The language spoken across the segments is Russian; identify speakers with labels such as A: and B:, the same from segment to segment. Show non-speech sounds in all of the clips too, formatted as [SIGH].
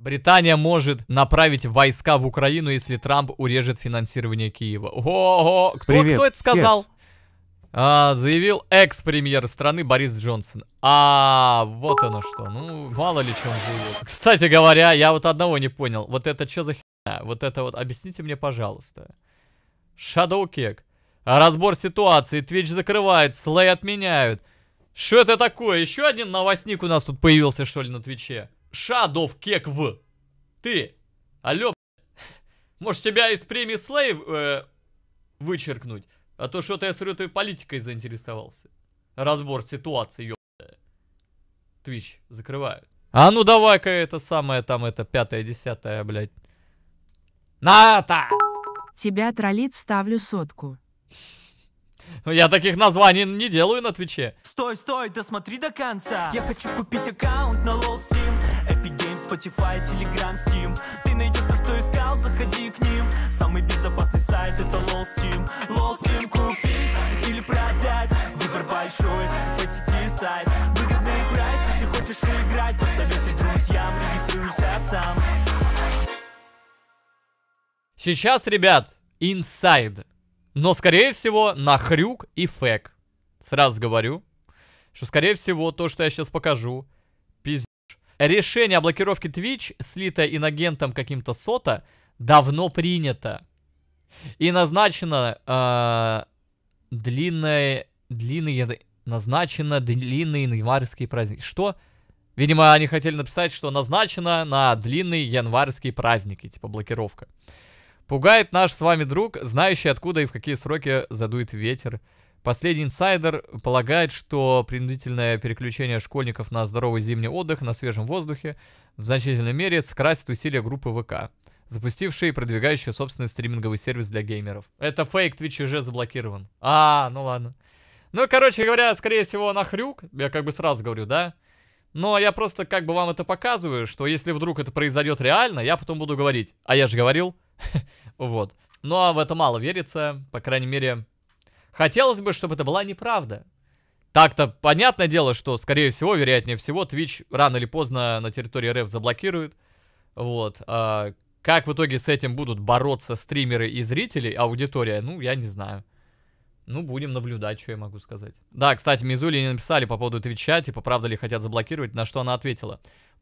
A: Британия может направить войска в Украину, если Трамп урежет финансирование Киева. Ого! Кто, Привет. кто это сказал? Yes. А, заявил экс-премьер страны Борис Джонсон. А, вот оно что. Ну, мало ли чем заявил. Кстати говоря, я вот одного не понял. Вот это что за херня? Вот это вот, объясните мне, пожалуйста. Shadow Cake. Разбор ситуации. Твич закрывает, слей отменяют. Что это такое? Еще один новостник у нас тут появился, что ли, на Твиче? Шадов кек в. Ты. Алло, может тебя из премии Слейв э, вычеркнуть? А то что-то я смотрю, ты политикой заинтересовался. Разбор ситуации, ёбаная. Твич, закрываю. А ну давай-ка это самое там, это пятое, десятое, блядь. Ната! Тебя троллит,
B: ставлю сотку.
A: Ну, я таких названий не делаю на Твиче. Стой,
C: стой, досмотри до конца. Я хочу купить аккаунт на Лолстим. Spotify, Telegram, Steam Ты найдешь то, что искал, заходи к ним Самый безопасный сайт это LOL
A: Steam LOL Steam купить или продать Выбор большой, посети сайт Выгодный прайс, если хочешь играть Посоветуй друзьям, регистрируйся сам Сейчас, ребят, инсайд. Но, скорее всего, на хрюк и фэк. Сразу говорю, что, скорее всего, то, что я сейчас покажу, решение о блокировке Twitch, слитое инагентом каким-то сота, давно принято. И назначено э, длинное, длинный, назначено длинный январский праздник. Что? Видимо, они хотели написать, что назначено на длинные январские праздники, типа блокировка. Пугает наш с вами друг, знающий откуда и в какие сроки задует ветер. Последний инсайдер полагает, что принудительное переключение школьников на здоровый зимний отдых на свежем воздухе в значительной мере скрасит усилия группы ВК, запустившей и продвигающей собственный стриминговый сервис для геймеров. Это фейк, Twitch уже заблокирован. А, ну ладно. Ну, короче говоря, скорее всего, на хрюк, я как бы сразу говорю, да? Но я просто как бы вам это показываю, что если вдруг это произойдет реально, я потом буду говорить. А я же говорил. [LAUGHS] Вот. Ну, а в это мало верится, по крайней мере, Хотелось бы, чтобы это была неправда. Так-то понятное дело, что, скорее всего, вероятнее всего, Twitch рано или поздно на территории РФ заблокируют. Вот. А как в итоге с этим будут бороться стримеры и зрители, аудитория, ну, я не знаю. Ну, будем наблюдать, что я могу сказать. Да, кстати, Мизули не написали по поводу Твича, типа, правда ли хотят заблокировать, на что она ответила.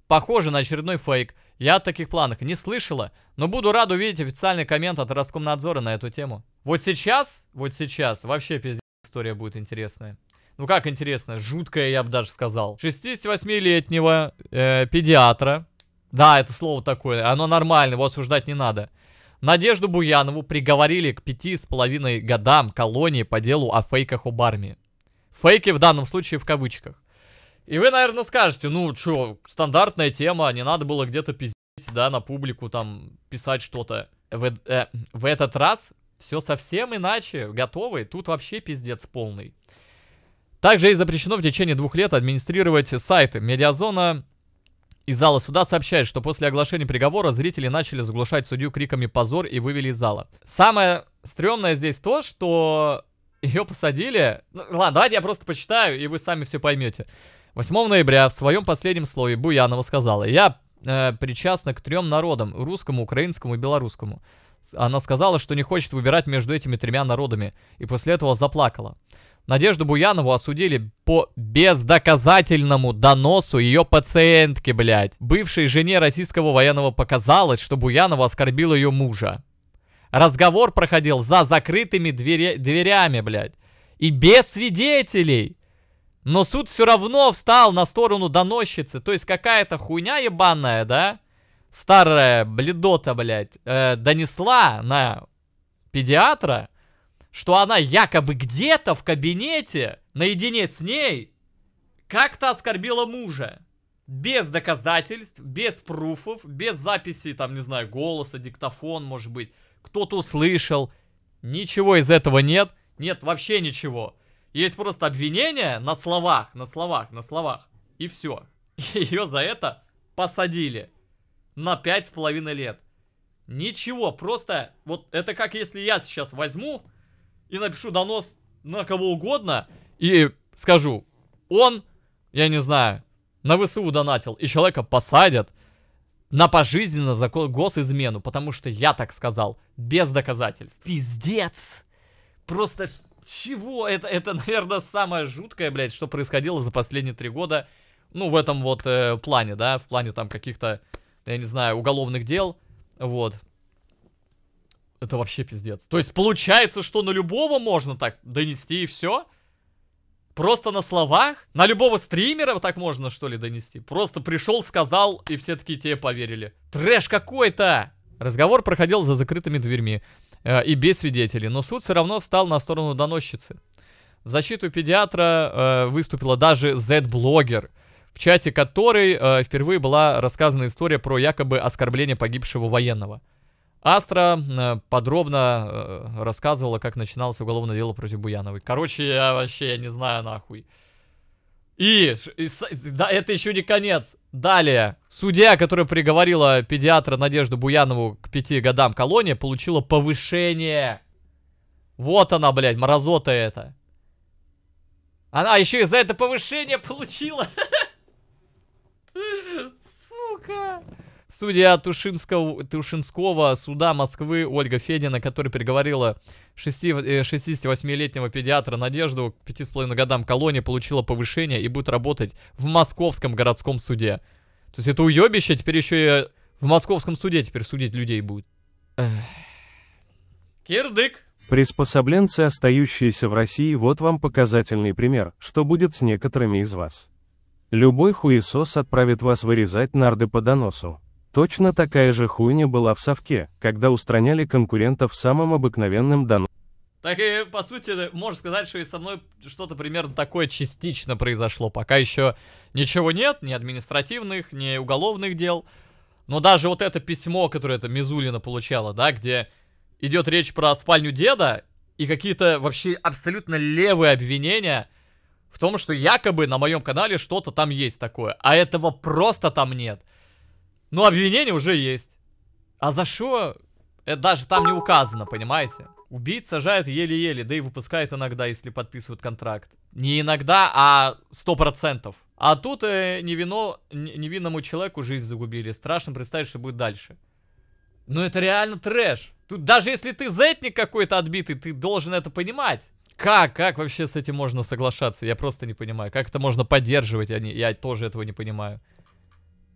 A: Похоже на очередной фейк. Я о таких планах не слышала, но буду рад увидеть официальный коммент от Роскомнадзора на эту тему. Вот сейчас, вот сейчас, вообще пиздец история будет интересная. Ну как интересная? жуткая, я бы даже сказал. 68-летнего э, педиатра, да, это слово такое, оно нормально, его осуждать не надо. Надежду Буянову приговорили к пяти с половиной годам колонии по делу о фейках об армии. Фейки в данном случае в кавычках. И вы, наверное, скажете, ну, чё, стандартная тема, не надо было где-то пиздить, да, на публику там писать что-то. В, э, в этот раз все совсем иначе, готовы, тут вообще пиздец полный. Также и запрещено в течение двух лет администрировать сайты. Медиазона из зала суда сообщает, что после оглашения приговора зрители начали заглушать судью криками «позор» и вывели из зала. Самое стрёмное здесь то, что ее посадили... Ну, ладно, давайте я просто почитаю, и вы сами все поймете. 8 ноября в своем последнем слове Буянова сказала, «Я э, причастна к трем народам, русскому, украинскому и белорусскому». Она сказала, что не хочет выбирать между этими тремя народами, и после этого заплакала. Надежду Буянову осудили по бездоказательному доносу ее пациентки, блядь. Бывшей жене российского военного показалось, что Буянова оскорбила ее мужа. Разговор проходил за закрытыми дверя дверями, блядь. И без свидетелей. Но суд все равно встал на сторону доносчицы. То есть какая-то хуйня ебаная, да? Старая бледота, блядь, э, донесла на педиатра, что она якобы где-то в кабинете, наедине с ней, как-то оскорбила мужа. Без доказательств, без пруфов, без записи, там, не знаю, голоса, диктофон, может быть. Кто-то услышал. Ничего из этого нет. Нет, вообще ничего. Есть просто обвинение на словах, на словах, на словах. И все. [LAUGHS] Ее за это посадили. На пять с половиной лет. Ничего, просто вот это как если я сейчас возьму и напишу донос на кого угодно и скажу, он, я не знаю, на ВСУ донатил, и человека посадят на пожизненно за госизмену, потому что я так сказал, без доказательств. Пиздец! Просто чего? Это, это, [LAUGHS] наверное, самое жуткое, блядь, что происходило за последние три года. Ну, в этом вот э, плане, да, в плане там каких-то, я не знаю, уголовных дел. Вот. Это вообще пиздец. То есть получается, что на любого можно так донести и все? Просто на словах? На любого стримера вот так можно, что ли, донести? Просто пришел, сказал, и все таки тебе поверили. Трэш какой-то! Разговор проходил за закрытыми дверьми. Э, и без свидетелей, но суд все равно встал на сторону доносчицы. В защиту педиатра э, выступила даже Z-блогер, в чате которой э, впервые была рассказана история про якобы оскорбление погибшего военного. Астра подробно рассказывала, как начиналось уголовное дело против Буяновой. Короче, я вообще я не знаю нахуй. И, и, да, это еще не конец. Далее. Судья, которая приговорила педиатра Надежду Буянову к пяти годам колонии, получила повышение. Вот она, блядь, мразота это. Она еще и за это повышение получила. [LAUGHS] Сука. Судья Тушинского, Тушинского суда Москвы Ольга Федина, которая приговорила 68-летнего э, педиатра Надежду к 5,5 годам колонии, получила повышение и будет работать в московском городском суде. То есть это уебище теперь еще и э, в московском суде теперь судить людей будет. Эх. Кирдык.
D: Приспособленцы, остающиеся в России, вот вам показательный пример, что будет с некоторыми из вас. Любой хуесос отправит вас вырезать нарды по доносу, Точно такая же хуйня была в совке, когда устраняли конкурентов самым обыкновенным данным.
A: Так и, по сути, можно сказать, что и со мной что-то примерно такое частично произошло. Пока еще ничего нет, ни административных, ни уголовных дел. Но даже вот это письмо, которое это Мизулина получала, да, где идет речь про спальню деда и какие-то вообще абсолютно левые обвинения в том, что якобы на моем канале что-то там есть такое, а этого просто там нет. Ну, обвинение уже есть. А за что? Это даже там не указано, понимаете? Убийц сажают еле-еле, да и выпускают иногда, если подписывают контракт. Не иногда, а сто процентов. А тут э, невино, невинному человеку жизнь загубили. Страшно представить, что будет дальше. Но ну, это реально трэш. Тут даже если ты зетник какой-то отбитый, ты должен это понимать. Как, как вообще с этим можно соглашаться? Я просто не понимаю. Как это можно поддерживать? Я, а не, я тоже этого не понимаю.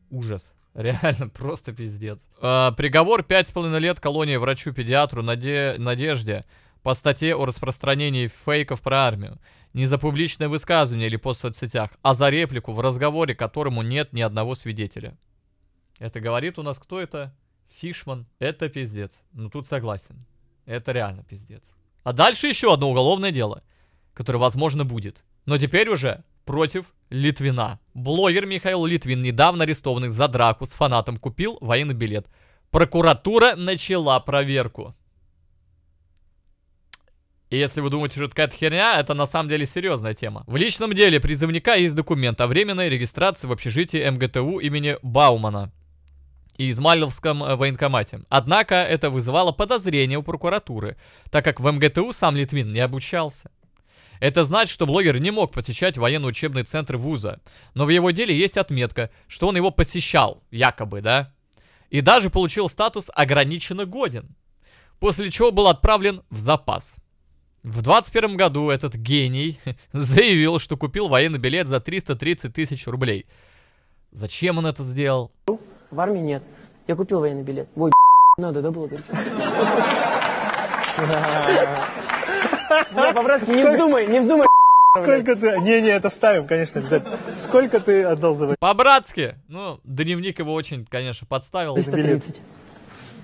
A: Ужас. Реально, [LAUGHS] просто пиздец. А, приговор 5,5 лет колонии врачу-педиатру Наде... Надежде по статье о распространении фейков про армию. Не за публичное высказывание или пост в соцсетях, а за реплику в разговоре, которому нет ни одного свидетеля. Это говорит у нас кто это? Фишман. Это пиздец. Ну тут согласен. Это реально пиздец. А дальше еще одно уголовное дело, которое, возможно, будет. Но теперь уже против Литвина. Блогер Михаил Литвин, недавно арестованный за драку с фанатом, купил военный билет. Прокуратура начала проверку. И если вы думаете, что это какая-то херня, это на самом деле серьезная тема. В личном деле призывника есть документ о временной регистрации в общежитии МГТУ имени Баумана и Измайловском э, военкомате. Однако это вызывало подозрение у прокуратуры, так как в МГТУ сам Литвин не обучался. Это значит, что блогер не мог посещать военно-учебный центр вуза, но в его деле есть отметка, что он его посещал, якобы, да? И даже получил статус «ограниченно годен», после чего был отправлен в запас. В 21 году этот гений [LAUGHS] заявил, что купил военный билет за 330 тысяч рублей. Зачем он это сделал?
B: В армии нет. Я купил военный билет. Ой, [LAUGHS] надо, да блогер. [LAUGHS] по-братски, не вздумай, не вздумай. Сколько ты... Не-не, это вставим, конечно,
A: обязательно. Сколько ты отдал за По-братски! Ну, дневник его очень, конечно, подставил. 330.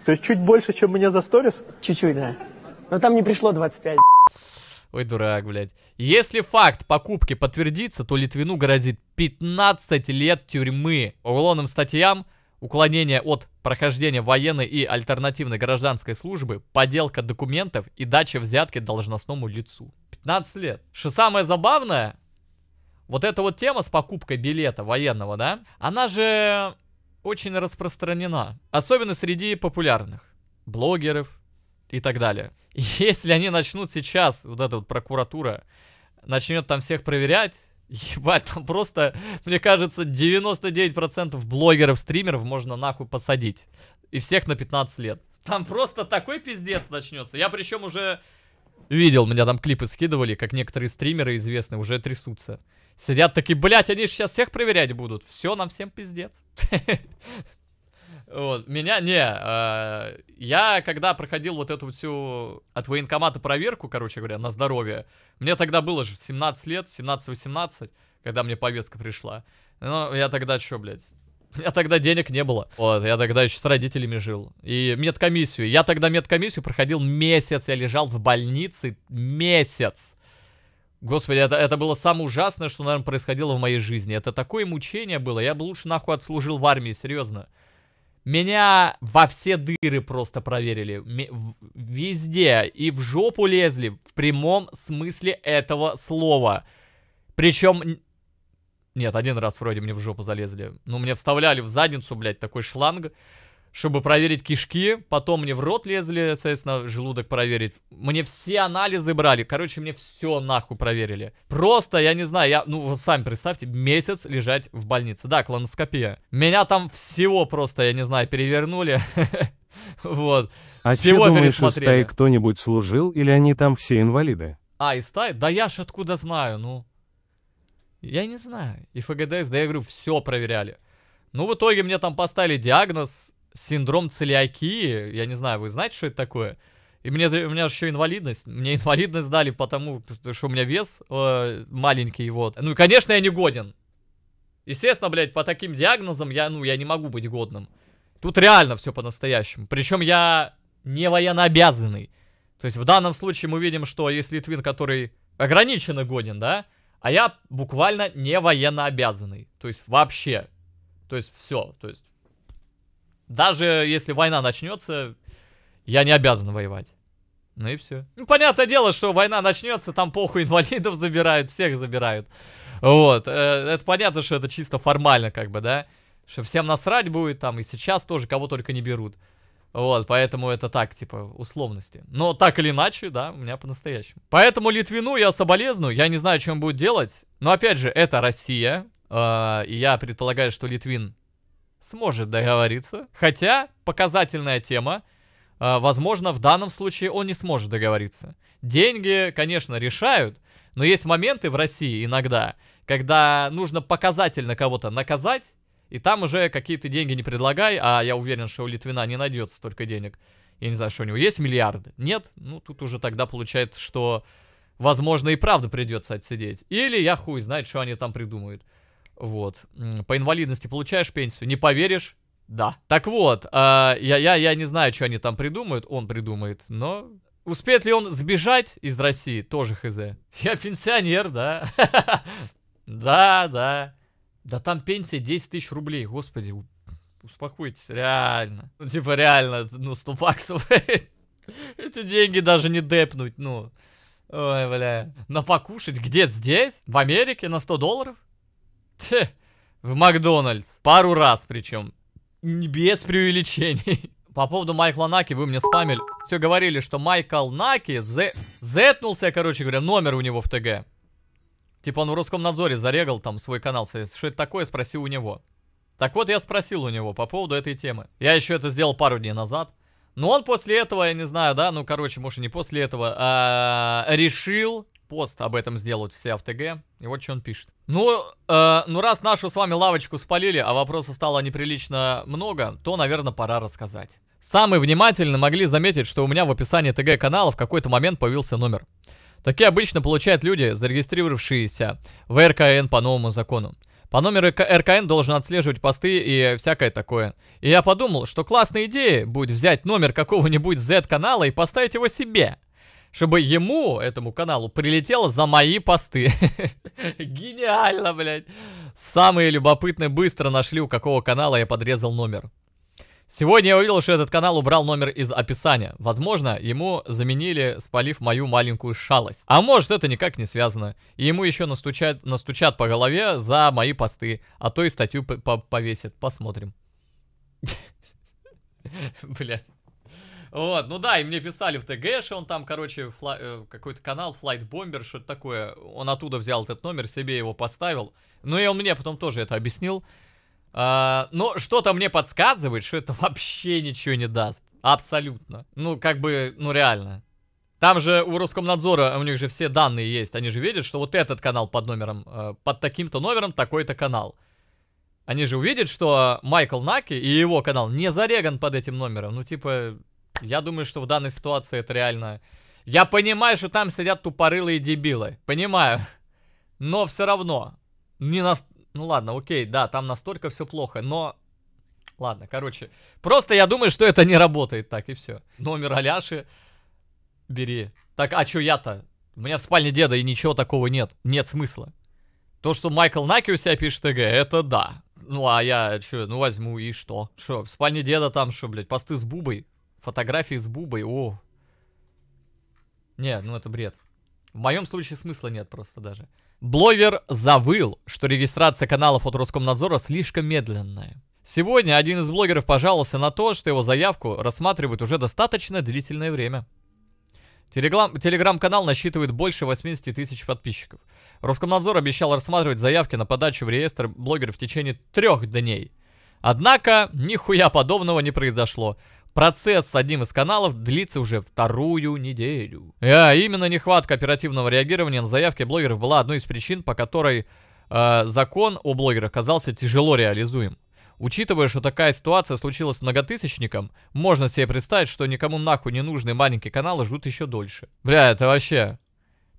C: есть чуть больше, чем мне за сторис? Чуть-чуть, да. Но там не пришло
A: 25. Ой, дурак, блядь. Если факт покупки подтвердится, то Литвину грозит 15 лет тюрьмы. Уголовным статьям уклонение от прохождения военной и альтернативной гражданской службы, подделка документов и дача взятки должностному лицу. 15 лет. Что самое забавное, вот эта вот тема с покупкой билета военного, да, она же очень распространена. Особенно среди популярных блогеров и так далее. [LAUGHS] Если они начнут сейчас, вот эта вот прокуратура, начнет там всех проверять, Ебать, там просто, мне кажется, 99% блогеров, стримеров можно нахуй посадить. И всех на 15 лет. Там просто такой пиздец начнется. Я причем уже видел, меня там клипы скидывали, как некоторые стримеры известные уже трясутся. Сидят такие, блядь, они же сейчас всех проверять будут. Все, нам всем пиздец. [LAUGHS] Вот. Меня, не, э, я когда проходил вот эту всю от военкомата проверку, короче говоря, на здоровье, мне тогда было же 17 лет, 17-18, когда мне повестка пришла. Ну, я тогда что, блядь, я тогда денег не было. Вот, я тогда еще с родителями жил. И медкомиссию. Я тогда медкомиссию проходил месяц. Я лежал в больнице месяц. Господи, это, это было самое ужасное, что, наверное, происходило в моей жизни. Это такое мучение было. Я бы лучше нахуй отслужил в армии, серьезно. Меня во все дыры просто проверили. Везде. И в жопу лезли. В прямом смысле этого слова. Причем... Нет, один раз вроде мне в жопу залезли. Ну, мне вставляли в задницу, блядь, такой шланг чтобы проверить кишки. Потом мне в рот лезли, соответственно, желудок проверить. Мне все анализы брали. Короче, мне все нахуй проверили. Просто, я не знаю, я, ну, вот сами представьте, месяц лежать в больнице. Да, клоноскопия. Меня там всего просто, я не знаю, перевернули. [LAUGHS] Вот. А че думаешь, из стаи
D: кто-нибудь служил или они там все инвалиды?
A: А, из стаи? Да я ж откуда знаю, ну. Я не знаю. И ФГДС, да я говорю, все проверяли. Ну, в итоге мне там поставили диагноз синдром целиакии. Я не знаю, вы знаете, что это такое? И мне, у меня еще инвалидность. Мне инвалидность дали, потому что у меня вес э, маленький, вот. Ну и, конечно, я не годен. Естественно, блядь, по таким диагнозам я, ну, я не могу быть годным. Тут реально все по-настоящему. Причем я не военнообязанный. То есть в данном случае мы видим, что есть Литвин, который ограниченно годен, да? А я буквально не военнообязанный. То есть вообще. То есть все. То есть даже если война начнется, я не обязан воевать. Ну и все. Ну, понятное дело, что война начнется, там похуй [LAUGHS] инвалидов забирают, всех забирают. Вот. Э, это понятно, что это чисто формально, как бы, да? Что всем насрать будет там, и сейчас тоже кого только не берут. Вот, поэтому это так, типа, условности. Но так или иначе, да, у меня по-настоящему. Поэтому Литвину я соболезную, я не знаю, чем будет делать. Но опять же, это Россия. Э, и я предполагаю, что Литвин сможет договориться. Хотя показательная тема. Э, возможно, в данном случае он не сможет договориться. Деньги, конечно, решают, но есть моменты в России иногда, когда нужно показательно кого-то наказать, и там уже какие-то деньги не предлагай, а я уверен, что у Литвина не найдется столько денег. Я не знаю, что у него есть миллиарды. Нет? Ну, тут уже тогда получается, что, возможно, и правда придется отсидеть. Или я хуй знает, что они там придумают. Вот. По инвалидности получаешь пенсию? Не поверишь? Да. Так вот, э, я, я, я не знаю, что они там придумают, он придумает, но... Успеет ли он сбежать из России? Тоже хз. [LAUGHS] Я пенсионер, да. [LAUGHS] Да, да. Да там пенсия 10 тысяч рублей, господи. Успокойтесь, реально. Ну, типа, реально, ну, 100 баксов. [LAUGHS] Эти деньги даже не депнуть, ну. Ой, бля. На покушать где? Здесь? В Америке? На 100 долларов? [LAUGHS] Ть, в Макдональдс. Пару раз причем. Без преувеличений. [LAUGHS] По поводу Майкла Наки вы мне спамили. Все говорили, что Майкл Наки зе... зетнулся, короче говоря, номер у него в ТГ. Типа он в русском надзоре зарегал там свой канал. Что это такое, спросил у него. Так вот, я спросил у него по поводу этой темы. Я еще это сделал пару дней назад. Но он после этого, я не знаю, да, ну, короче, может, не после этого, а, решил пост об этом сделают все в ТГ. И вот что он пишет. Ну, э, ну раз нашу с вами лавочку спалили, а вопросов стало неприлично много, то, наверное, пора рассказать. Самые внимательные могли заметить, что у меня в описании ТГ канала в какой-то момент появился номер. Такие обычно получают люди, зарегистрировавшиеся в РКН по новому закону. По номеру РКН должен отслеживать посты и всякое такое. И я подумал, что классная идея будет взять номер какого-нибудь Z-канала и поставить его себе чтобы ему, этому каналу, прилетело за мои посты. [LAUGHS] Гениально, блядь. Самые любопытные быстро нашли, у какого канала я подрезал номер. Сегодня я увидел, что этот канал убрал номер из описания. Возможно, ему заменили, спалив мою маленькую шалость. А может, это никак не связано. И ему еще настучат, настучат по голове за мои посты. А то и статью по повесят. Посмотрим. [LAUGHS] Блять. Вот, ну да, и мне писали в ТГ, что он там, короче, фла... Э, какой-то канал, Flight Bomber, что-то такое. Он оттуда взял этот номер, себе его поставил. Ну и он мне потом тоже это объяснил. А, но что-то мне подсказывает, что это [LAUGHS] вообще ничего не даст. Абсолютно. Ну, как бы, ну реально. Там же у Роскомнадзора, у них же все данные есть. Они же видят, что вот этот канал под номером, э, под таким-то номером такой-то канал. Они же увидят, что Майкл Наки и его канал не зареган под этим номером. Ну, типа, я думаю, что в данной ситуации это реально... Я понимаю, что там сидят тупорылые дебилы. Понимаю. Но все равно. Не нас... Ну ладно, окей, да, там настолько все плохо, но... Ладно, короче. Просто я думаю, что это не работает так, и все. Номер Аляши бери. Так, а чё я-то? У меня в спальне деда и ничего такого нет. Нет смысла. То, что Майкл Наки у себя пишет ТГ, это да. Ну а я что, ну возьму и что? Что, в спальне деда там что, блядь, посты с бубой? Фотографии с Бубой, о. Не, ну это бред. В моем случае смысла нет просто даже. Бловер завыл, что регистрация каналов от Роскомнадзора слишком медленная. Сегодня один из блогеров пожаловался на то, что его заявку рассматривают уже достаточно длительное время. Телеграм-канал насчитывает больше 80 тысяч подписчиков. Роскомнадзор обещал рассматривать заявки на подачу в реестр блогеров в течение трех дней. Однако, нихуя подобного не произошло. Процесс с одним из каналов длится уже вторую неделю. А именно нехватка оперативного реагирования на заявки блогеров была одной из причин, по которой э, закон о блогерах казался тяжело реализуем. Учитывая, что такая ситуация случилась с многотысячником, можно себе представить, что никому нахуй не нужные маленькие каналы ждут еще дольше. Бля, это вообще...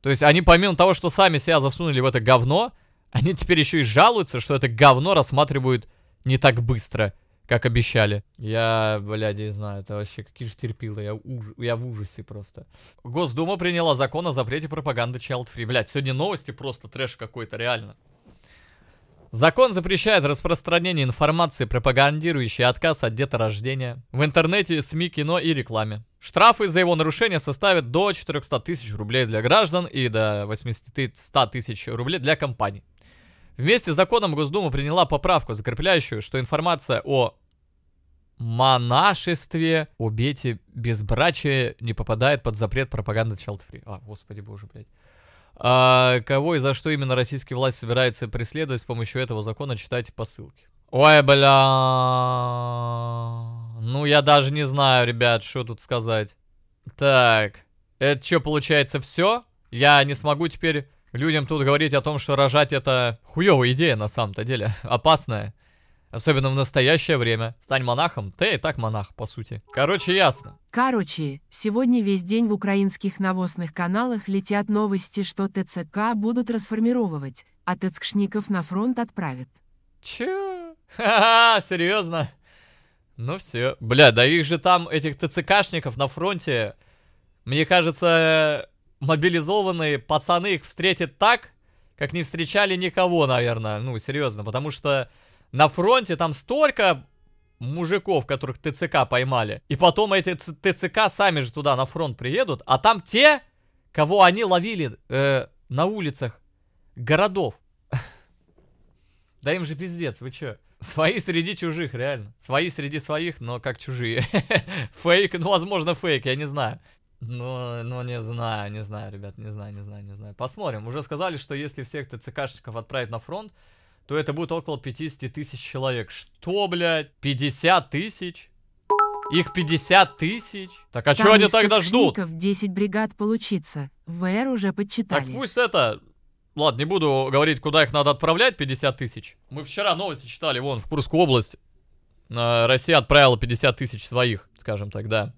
A: То есть они помимо того, что сами себя засунули в это говно, они теперь еще и жалуются, что это говно рассматривают не так быстро как обещали. Я, блядь, не знаю, это вообще какие же терпилы. Я, уж... я в ужасе просто. Госдума приняла закон о запрете пропаганды Child Free. Блядь, сегодня новости просто трэш какой-то, реально. Закон запрещает распространение информации, пропагандирующей отказ от деторождения в интернете, СМИ, кино и рекламе. Штрафы за его нарушение составят до 400 тысяч рублей для граждан и до 800 тысяч рублей для компаний. Вместе с законом Госдума приняла поправку, закрепляющую, что информация о монашестве убейте безбрачие не попадает под запрет пропаганды Child Free. А, господи боже, блядь. А, кого и за что именно российские власти собираются преследовать с помощью этого закона, читайте по ссылке. Ой, бля. Ну, я даже не знаю, ребят, что тут сказать. Так. Это что, получается, все? Я не смогу теперь людям тут говорить о том, что рожать это хуевая идея на самом-то деле. [LAUGHS] Опасная. Особенно в настоящее время. Стань монахом, ты и так монах, по сути. Короче, ясно.
B: Короче, сегодня весь день в украинских новостных каналах летят новости, что ТЦК будут расформировывать, а ТЦКшников на фронт отправят.
A: Чё? Ха-ха, серьезно? Ну все. Бля, да их же там, этих ТЦКшников на фронте, мне кажется, мобилизованные пацаны их встретят так, как не встречали никого, наверное. Ну, серьезно, потому что на фронте там столько мужиков, которых ТЦК поймали. И потом эти ТЦК сами же туда на фронт приедут. А там те, кого они ловили э, на улицах городов. [LAUGHS] Да им же пиздец, вы чё? Свои среди чужих, реально. Свои среди своих, но как чужие. [LAUGHS] Фейк, ну, возможно, фейк, я не знаю. Ну, ну, не знаю, не знаю, ребят, не знаю, не знаю, не знаю. Посмотрим. Уже сказали, что если всех ТЦКшников отправить на фронт, то это будет около 50 тысяч человек. Что, блядь? 50 тысяч? Их 50 тысяч? Так а чего они тогда ждут?
B: 10 бригад получится. ВР уже подсчитали. Так
A: пусть это... Ладно, не буду говорить, куда их надо отправлять, 50 тысяч. Мы вчера новости читали, вон, в Курскую область. Россия отправила 50 тысяч своих, скажем так, да.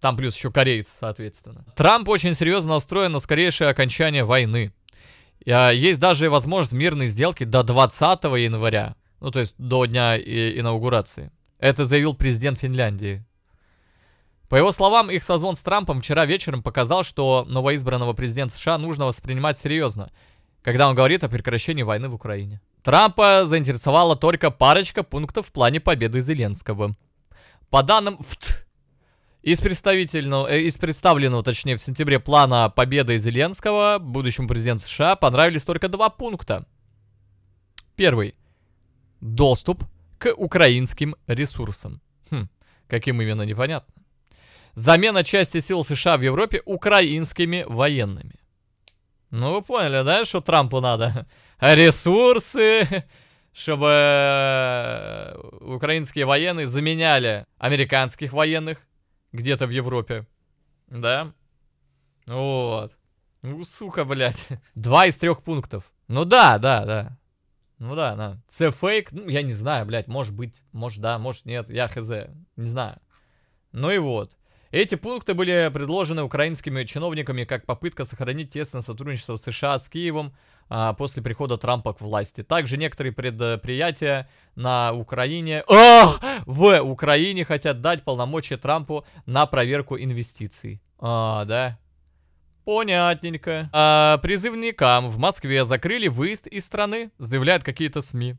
A: Там плюс еще корейцы, соответственно. Трамп очень серьезно настроен на скорейшее окончание войны. А, есть даже возможность мирной сделки до 20 января, ну то есть до дня инаугурации. Это заявил президент Финляндии. По его словам, их созвон с Трампом вчера вечером показал, что новоизбранного президента США нужно воспринимать серьезно, когда он говорит о прекращении войны в Украине. Трампа заинтересовала только парочка пунктов в плане победы Зеленского. По данным из представительного, э, из представленного, точнее, в сентябре плана победы Зеленского будущему президенту США понравились только два пункта. Первый. Доступ к украинским ресурсам. Хм, каким именно, непонятно. Замена части сил США в Европе украинскими военными. Ну, вы поняли, да, что Трампу надо? [LAUGHS] Ресурсы, [LAUGHS] чтобы э, украинские военные заменяли американских военных где-то в Европе. Да? Вот. Ну, сука, блядь. [LAUGHS] Два из трех пунктов. Ну да, да, да. Ну да, да. Це фейк? Ну, я не знаю, блядь, может быть, может да, может нет, я хз, не знаю. Ну и вот. Эти пункты были предложены украинскими чиновниками как попытка сохранить тесное сотрудничество США с Киевом, а, после прихода Трампа к власти. Также некоторые предприятия на Украине... О! А, в Украине хотят дать полномочия Трампу на проверку инвестиций. А, да. Понятненько. А, призывникам в Москве закрыли выезд из страны, заявляют какие-то СМИ.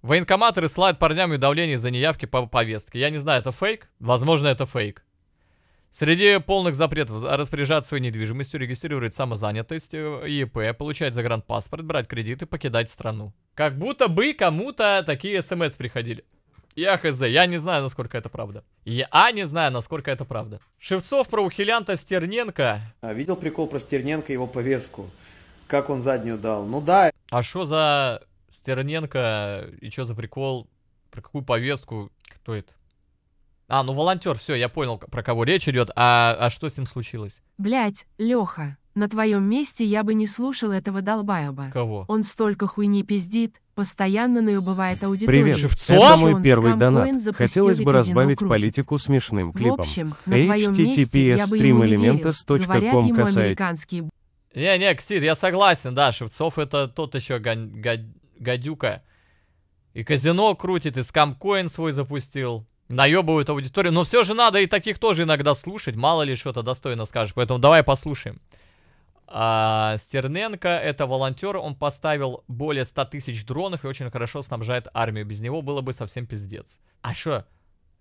A: Военкоматы рассылают парням давление за неявки по повестке. Я не знаю, это фейк? Возможно, это фейк. Среди полных запретов распоряжаться своей недвижимостью, регистрировать самозанятость, э, ИП, получать загранпаспорт, брать кредиты, покидать страну. Как будто бы кому-то такие смс приходили. Я хз, я не знаю, насколько это правда. Я не знаю, насколько это правда. Шевцов про ухилянта Стерненко.
C: А, видел прикол про Стерненко и его повестку? Как он заднюю дал? Ну да.
A: А что за Стерненко и что за прикол? Про какую повестку? Кто это? А, ну волонтер, все, я понял, про кого речь идет. А, а что с ним случилось?
B: Блять, Леха, на твоем месте я бы не слушал этого долбаеба. Кого? Он столько хуйни пиздит, постоянно наебывает аудиторию. Привет, Шевцов? это мой первый донат. Хотелось бы разбавить
D: круть. политику смешным клипом. В общем, на HTTPS streamelementes.com касает...
A: Не-не, Ксит, я согласен, да, Шевцов это тот еще гад... гадюка. И казино крутит, и скамкоин свой запустил наебывают аудиторию. Но все же надо и таких тоже иногда слушать. Мало ли что-то достойно скажешь. Поэтому давай послушаем. А, Стерненко это волонтер, он поставил более 100 тысяч дронов и очень хорошо снабжает армию. Без него было бы совсем пиздец. А что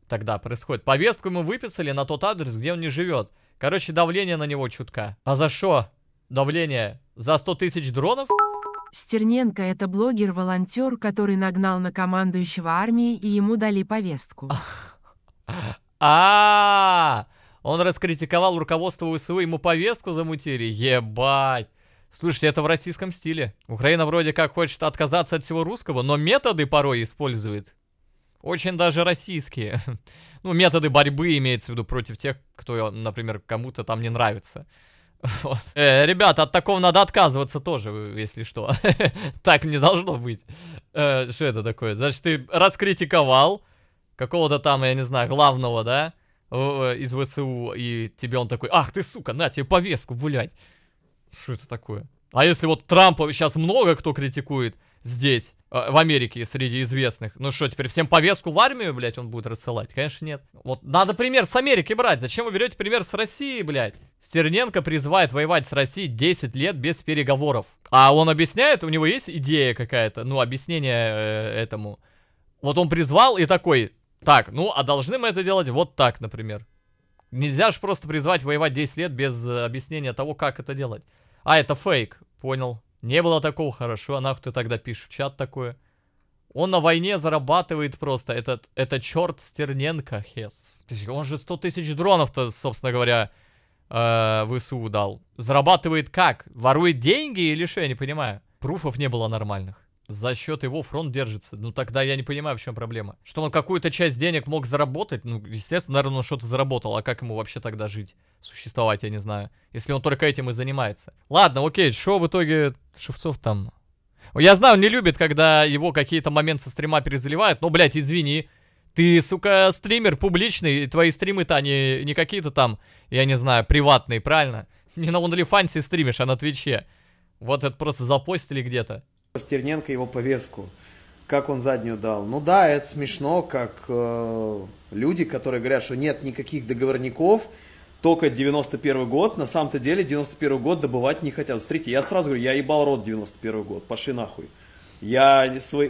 A: тогда происходит? Повестку ему выписали на тот адрес, где он не живет. Короче, давление на него чутка. А за что давление? За 100 тысяч дронов?
B: Стерненко – это блогер-волонтер, который нагнал на командующего армии, и ему дали повестку.
A: [LAUGHS] а Он раскритиковал руководство ВСУ, ему повестку замутили? Ебать! Слушайте, это в российском стиле. Украина вроде как хочет отказаться от всего русского, но методы порой использует. Очень даже российские. [LAUGHS] ну, методы борьбы имеется в виду против тех, кто, например, кому-то там не нравится. [LAUGHS] Вот. Э, ребята, от такого надо отказываться тоже, если что. [LAUGHS] так не должно быть. Э, что это такое? Значит, ты раскритиковал какого-то там, я не знаю, главного, да, э, из ВСУ, и тебе он такой, ах ты, сука, на тебе повестку, блядь. Что это такое? А если вот Трампа сейчас много кто критикует, здесь, э, в Америке, среди известных. Ну что, теперь всем повестку в армию, блядь, он будет рассылать? Конечно, нет. Вот надо пример с Америки брать. Зачем вы берете пример с России, блядь? Стерненко призывает воевать с Россией 10 лет без переговоров. А он объясняет, у него есть идея какая-то, ну, объяснение э, этому. Вот он призвал и такой, так, ну, а должны мы это делать вот так, например. Нельзя же просто призвать воевать 10 лет без э, объяснения того, как это делать. А, это фейк, понял. Не было такого, хорошо, а нахуй ты тогда пишешь в чат такое? Он на войне зарабатывает просто, этот, это черт Стерненко, Хес. Он же 100 тысяч дронов-то, собственно говоря, э, ВСУ дал. Зарабатывает как? Ворует деньги или что, я не понимаю. Пруфов не было нормальных. За счет его фронт держится. Ну тогда я не понимаю, в чем проблема. Что он какую-то часть денег мог заработать? Ну, естественно, наверное, он что-то заработал. А как ему вообще тогда жить? существовать, я не знаю. Если он только этим и занимается. Ладно, окей, что в итоге Шевцов там... Я знаю, он не любит, когда его какие-то моменты со стрима перезаливают. Но, блядь, извини, ты, сука, стример публичный, и твои стримы-то они не какие-то там, я не знаю, приватные, правильно? [LAUGHS] Не на OnlyFans стримишь, а на Твиче. Вот это просто запостили где-то.
C: Стерненко его повестку, как он заднюю дал. Ну да, это смешно, как э, люди, которые говорят, что нет никаких договорников, только 91 год, на самом-то деле 91 год добывать не хотят. Смотрите, я сразу говорю, я ебал рот 91 год, пошли нахуй. Я,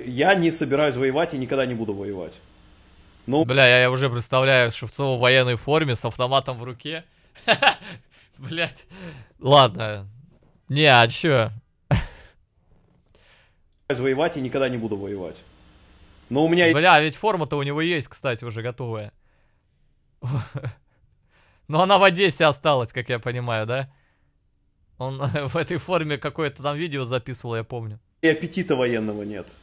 C: я не собираюсь воевать и никогда не буду воевать.
A: Ну... Бля, я, я уже представляю Шевцова в военной форме с автоматом в руке. [LAUGHS] Блять. Ладно. Не, а чё? [LAUGHS]
C: Воевать и никогда не буду воевать. Но у меня... Бля,
A: ведь форма-то у него есть, кстати, уже готовая. [LAUGHS] Но она в Одессе осталась, как я понимаю, да? Он [LAUGHS] в этой форме какое-то там видео записывал, я помню.
C: И аппетита военного нет.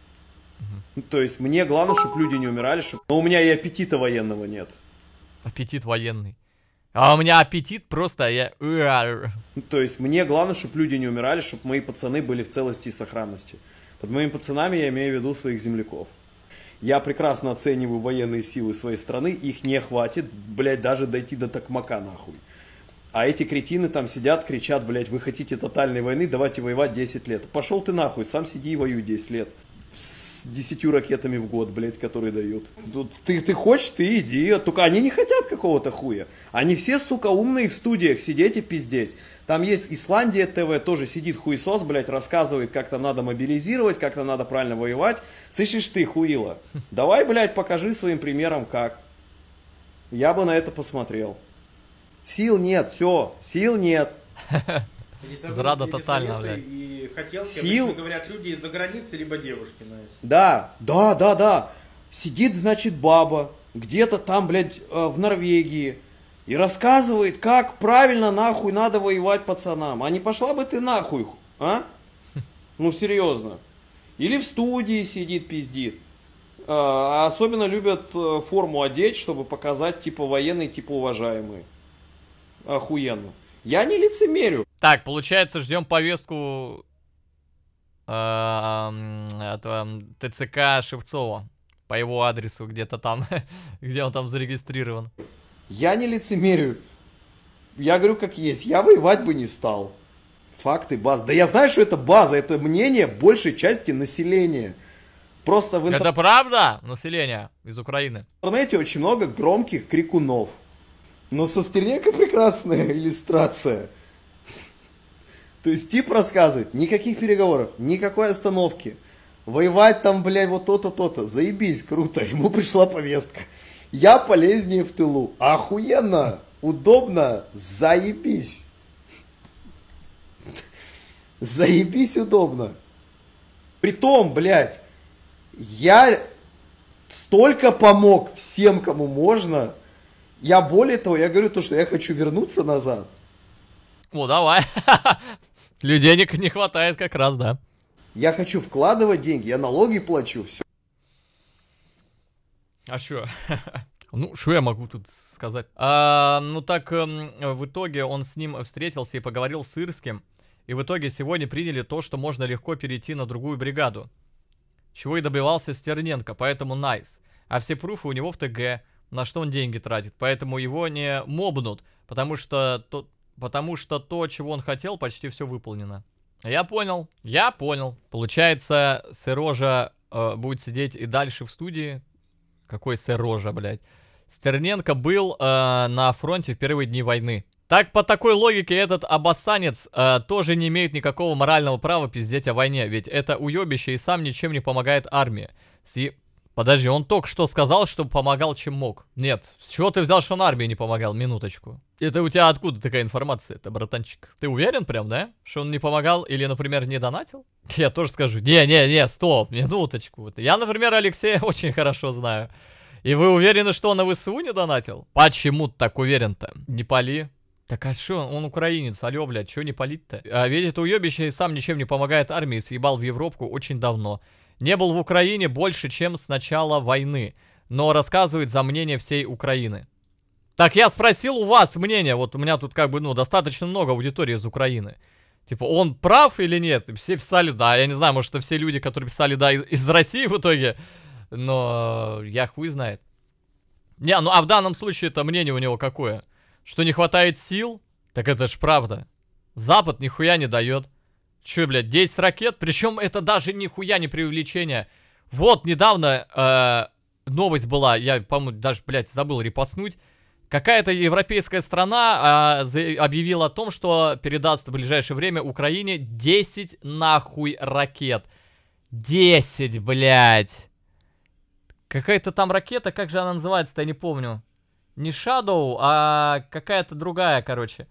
C: Угу. То есть мне главное, чтобы люди не умирали, чтобы... но у меня и аппетита военного нет.
A: Аппетит военный. А у меня аппетит просто я... То
C: есть мне главное, чтобы люди не умирали, чтобы мои пацаны были в целости и сохранности. Под моими пацанами я имею в виду своих земляков. Я прекрасно оцениваю военные силы своей страны, их не хватит, блядь, даже дойти до Токмака нахуй. А эти кретины там сидят, кричат, блядь, вы хотите тотальной войны, давайте воевать 10 лет. Пошел ты нахуй, сам сиди и воюй 10 лет с десятью ракетами в год, блядь, которые дают. Тут ты, ты хочешь, ты иди. Только они не хотят какого-то хуя. Они все, сука, умные в студиях сидеть и пиздеть. Там есть Исландия ТВ, тоже сидит хуесос, блядь, рассказывает, как там надо мобилизировать, как там надо правильно воевать. Слышишь ты, хуила, давай, блядь, покажи своим примером, как. Я бы на это посмотрел. Сил нет, все, сил нет. [LAUGHS] Зрада тотальна, блядь. И хотелки, Сил... обычно говорят люди из-за границы, либо девушки. Но ну если... Да, да, да, да. Сидит, значит, баба где-то там, блядь, э, в Норвегии и рассказывает, как правильно нахуй надо воевать пацанам. А не пошла бы ты нахуй, а? [LAUGHS] Ну, серьезно. Или в студии сидит, пиздит. А особенно любят э, форму одеть, чтобы показать, типа, военный, типа, уважаемый. Охуенно. Я не
A: лицемерю. Так, получается, ждем повестку эм, от эм, ТЦК Шевцова по его адресу где-то там, [LAUGHS] где он там зарегистрирован.
C: Я не лицемерю. Я говорю как есть. Я воевать бы не стал. Факты, база. Да я знаю, что это база. Это мнение большей части
A: населения. Просто в интер... Это правда, население из Украины? В
C: интернете очень много громких крикунов. Но со Стерненко прекрасная [LAUGHS] иллюстрация. То есть тип рассказывает, никаких переговоров, никакой остановки. Воевать там, блядь, вот то-то, то-то. Заебись, круто, [LAUGHS] ему пришла повестка. Я полезнее в тылу. Охуенно, удобно, заебись. [LAUGHS] Заебись удобно. Притом, блядь, я столько помог всем, кому можно, я более того, я говорю то, что я хочу вернуться назад.
A: Ну, давай. [LAUGHS] Денег не хватает как раз, да. Я хочу вкладывать
C: деньги, я налоги плачу, все.
A: А что? [LAUGHS] Ну, что я могу тут сказать? А, ну так, эм, в итоге он с ним встретился и поговорил с Ирским. И в итоге сегодня приняли то, что можно легко перейти на другую бригаду. Чего и добивался Стерненко, поэтому найс. Nice. А все пруфы у него в ТГ, на что он деньги тратит, поэтому его не мобнут, потому что то, потому что то чего он хотел, почти все выполнено. Я понял, я понял. Получается, Сережа э, будет сидеть и дальше в студии. Какой Сережа, блядь? Стерненко был э, на фронте в первые дни войны. Так, по такой логике, этот обоссанец э, тоже не имеет никакого морального права пиздеть о войне, ведь это уебище и сам ничем не помогает армии. С Подожди, он только что сказал, что помогал, чем мог. Нет, с чего ты взял, что он армии не помогал? Минуточку. Это у тебя откуда такая информация это братанчик? Ты уверен прям, да? Что он не помогал или, например, не донатил? [LAUGHS] Я тоже скажу. Не-не-не, стоп, минуточку. Я, например, Алексея [LAUGHS] очень хорошо знаю. И вы уверены, что он на ВСУ не донатил? Почему ты так уверен-то? Не пали. Так а что, он украинец, алё, блядь, чё не палить-то? А ведь это уёбище и сам ничем не помогает армии, съебал в Европку очень давно. Не был в Украине больше, чем с начала войны, но рассказывает за мнение всей Украины. Так я спросил у вас мнение, вот у меня тут как бы, ну, достаточно много аудитории из Украины. Типа, он прав или нет? все писали да. Я не знаю, может, это все люди, которые писали да из, из России в итоге. Но я хуй знает. Не, ну а в данном случае это мнение у него какое? Что не хватает сил? Так это ж правда. Запад нихуя не дает. Че, блядь, 10 ракет? Причем это даже нихуя не преувеличение. Вот, недавно э, новость была, я, по-моему, даже, блядь, забыл репостнуть. Какая-то европейская страна э, объявила о том, что передаст в ближайшее время Украине 10 нахуй ракет. 10, блядь. Какая-то там ракета, как же она называется-то, я не помню. Не Shadow, а какая-то другая, короче.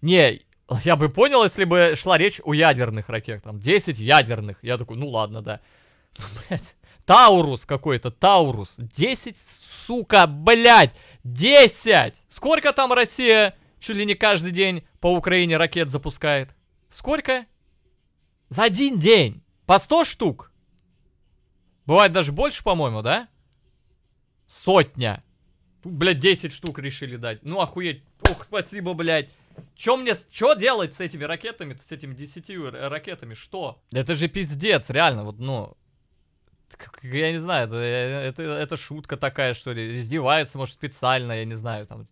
A: Не, [LAUGHS] Я бы понял, если бы шла речь о ядерных ракетах. Там 10 ядерных. Я такой, ну ладно, да. [LAUGHS] Ну, блять. Таурус какой-то, Таурус. 10, сука, блять. 10! Сколько там Россия чуть ли не каждый день по Украине ракет запускает? Сколько? За один день. По 100 штук. Бывает даже больше, по-моему, да? Сотня. Тут, блядь, 10 штук решили дать. Ну, охуеть. Ох, спасибо, блядь. Чё мне, чё делать с этими ракетами, с этими десятью э, ракетами, что? Это же пиздец, реально, вот, ну, я не знаю, это, э, это, это шутка такая, что ли, издевается, может, специально, я не знаю, там,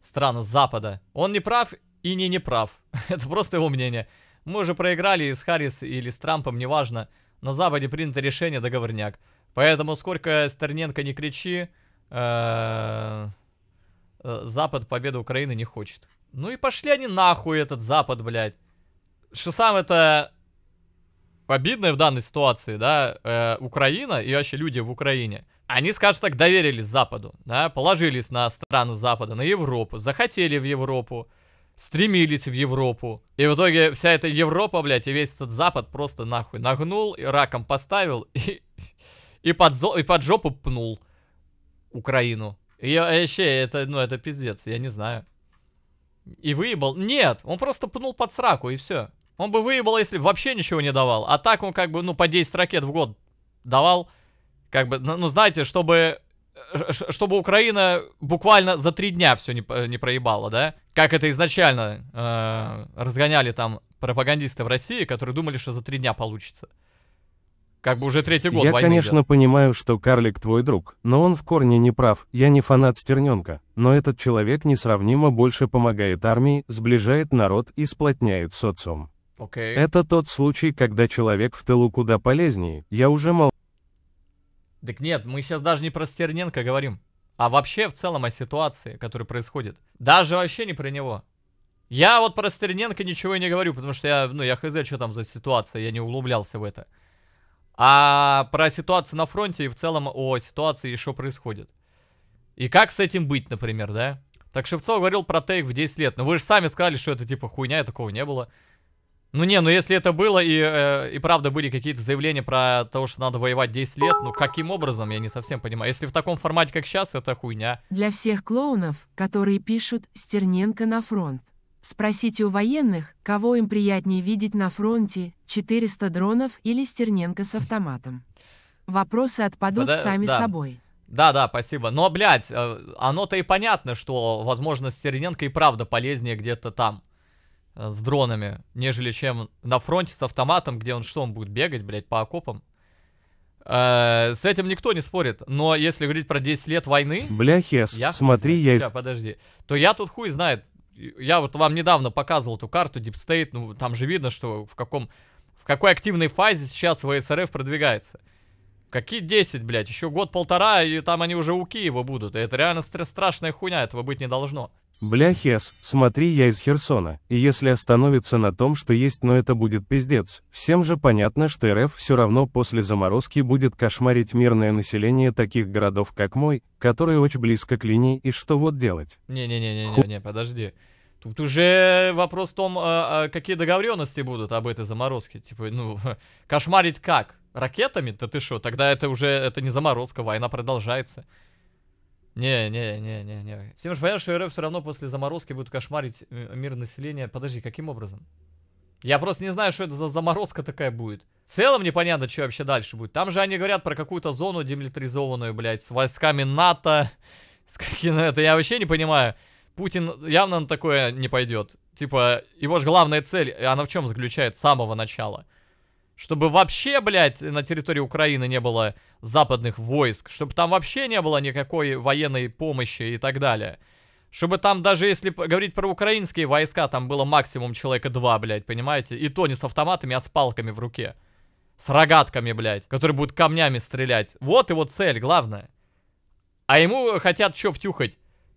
A: страна Запада. Он не прав и не не прав, [LAUGHS] это просто его мнение. Мы уже проиграли с Харрис или с Трампом, неважно, на Западе принято решение договорняк. Поэтому сколько Стерненко не кричи, э, Запад победу Украины не хочет. Ну и пошли они нахуй, этот Запад, блядь. Что самое это обидное в данной ситуации, да, э, Украина и вообще люди в Украине, они, скажем так, доверились Западу, да, положились на страны Запада, на Европу, захотели в Европу, стремились в Европу. И в итоге вся эта Европа, блядь, и весь этот Запад просто нахуй нагнул, и раком поставил, [LAUGHS] и, и, под, зо, и под жопу пнул Украину. И вообще, это, ну, это пиздец, я не знаю. И выебал. Нет, он просто пнул под сраку, и все. Он бы выебал, если вообще ничего не давал. А так он как бы, ну, по 10 ракет в год давал. Как бы, ну, ну знаете, чтобы... Э, чтобы Украина буквально за три дня все не, э, не проебала, да? Как это изначально э, разгоняли там пропагандисты в России, которые думали, что за три дня получится. Как бы уже третий год Я, войны конечно, идет.
D: понимаю, что карлик твой друг, но он в корне не прав, я не фанат Стерненка, но этот человек несравнимо больше помогает армии, сближает народ и сплотняет социум. Okay. Это тот случай, когда человек в тылу куда полезнее, я уже мол...
A: Так нет, мы сейчас даже не про Стерненко говорим, а вообще в целом о ситуации, которая происходит. Даже вообще не про него. Я вот про Стерненко ничего и не говорю, потому что я, ну, я хз, что там за ситуация, я не углублялся в это а про ситуацию на фронте и в целом о ситуации и что происходит. И как с этим быть, например, да? Так Шевцов говорил про тейк в 10 лет. Но ну, вы же сами сказали, что это типа хуйня, и такого не было. Ну не, ну если это было и, э, и правда были какие-то заявления про то, что надо воевать 10 лет, ну каким образом, я не совсем понимаю. Если в таком формате, как сейчас, это хуйня.
B: Для всех клоунов, которые пишут «Стерненко на фронт». Спросите у военных, кого им приятнее видеть на фронте, 400 дронов или Стерненко с автоматом. Вопросы отпадут Пода... сами да. собой.
A: Да, да, спасибо. Но, блядь, э, оно-то и понятно, что, возможно, Стерненко и правда полезнее где-то там э, с дронами, нежели чем на фронте с автоматом, где он что, он будет бегать, блядь, по окопам? Э, с этим никто не спорит, но если говорить про 10 лет войны... Бляхес, я смотри, я... подожди. То я тут хуй знает я вот вам недавно показывал эту карту Deep State, ну, там же видно, что в каком, в какой активной фазе сейчас ВСРФ продвигается. Какие 10, блядь? Еще год-полтора, и там они уже у Киева будут. И это реально стра страшная хуйня, этого быть не должно.
D: Бля, Хес, смотри, я из Херсона. И если остановиться на том, что есть, но это будет пиздец. Всем же понятно, что РФ все равно после заморозки будет кошмарить мирное население таких городов, как мой, которые очень близко к линии, и что вот делать?
A: Не-не-не-не-не, подожди. Тут уже вопрос в том, а, а, какие договоренности будут об этой заморозке. Типа, ну, [LAUGHS] кошмарить как? Ракетами? Да ты что, тогда это уже, это не заморозка, война продолжается. Не-не-не-не-не. Всем же понятно, что РФ все равно после заморозки будет кошмарить э, мир населения. Подожди, каким образом? Я просто не знаю, что это за заморозка такая будет. В целом непонятно, что вообще дальше будет. Там же они говорят про какую-то зону демилитаризованную, блядь, с войсками НАТО. [LAUGHS] С каким ну, это я вообще не понимаю. Путин явно на такое не пойдет. Типа, его же главная цель, она в чем заключает с самого начала? Чтобы вообще, блядь, на территории Украины не было западных войск. Чтобы там вообще не было никакой военной помощи и так далее. Чтобы там даже, если говорить про украинские войска, там было максимум человека два, блядь, понимаете? И то не с автоматами, а с палками в руке. С рогатками, блядь, которые будут камнями стрелять. Вот его цель, главное. А ему хотят что втюхать?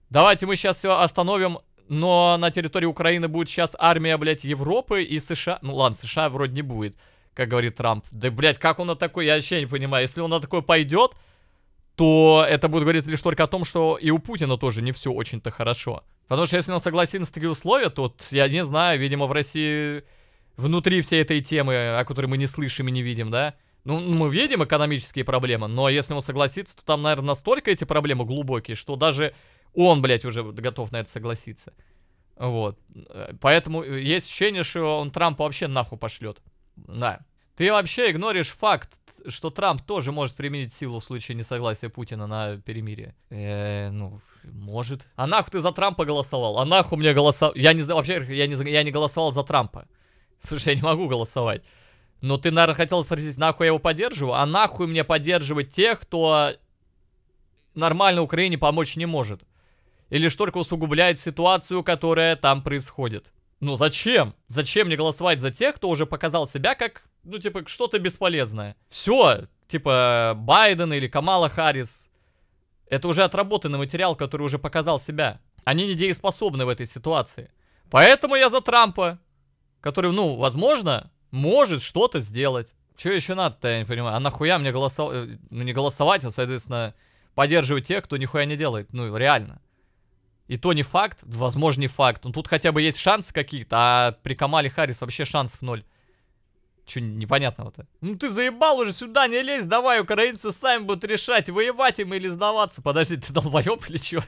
A: Давайте мы сейчас все остановим, но на территории Украины будет сейчас армия, блядь, Европы и США. Ну ладно, США вроде не будет как говорит Трамп. Да, блядь, как он на такой, я вообще не понимаю. Если он на такой пойдет, то это будет говорить лишь только о том, что и у Путина тоже не все очень-то хорошо. Потому что если он согласен с такие условия, то я не знаю, видимо, в России внутри всей этой темы, о которой мы не слышим и не видим, да, ну, ну мы видим экономические проблемы, но если он согласится, то там, наверное, настолько эти проблемы глубокие, что даже он, блядь, уже готов на это согласиться. Вот. Поэтому есть ощущение, что он Трампа вообще нахуй пошлет. Да. Ты вообще игноришь факт, что Трамп тоже может применить силу в случае несогласия Путина на перемирие. Э, ну, может. А нахуй ты за Трампа голосовал? А нахуй мне голосовал? Я не вообще я не, я не голосовал за Трампа. Потому что я не могу голосовать. Но ты, наверное, хотел спросить, нахуй я его поддерживаю? А нахуй мне поддерживать тех, кто нормально Украине помочь не может? Или что только усугубляет ситуацию, которая там происходит? Ну зачем? Зачем мне голосовать за тех, кто уже показал себя как, ну, типа, что-то бесполезное? Все, типа, Байден или Камала Харрис. Это уже отработанный материал, который уже показал себя. Они недееспособны в этой ситуации. Поэтому я за Трампа, который, ну, возможно, может что-то сделать. Че еще надо-то, я не понимаю. А нахуя мне голосовать, э, ну, не голосовать, а, соответственно, поддерживать тех, кто нихуя не делает. Ну, реально. И то не факт, возможно, не факт. Но тут хотя бы есть шансы какие-то, а при Камале Харрис вообще шансов ноль. Че непонятного-то? Ну ты заебал уже сюда, не лезь, давай, украинцы сами будут решать, воевать им или сдаваться. Подожди, ты долбоеб или чё?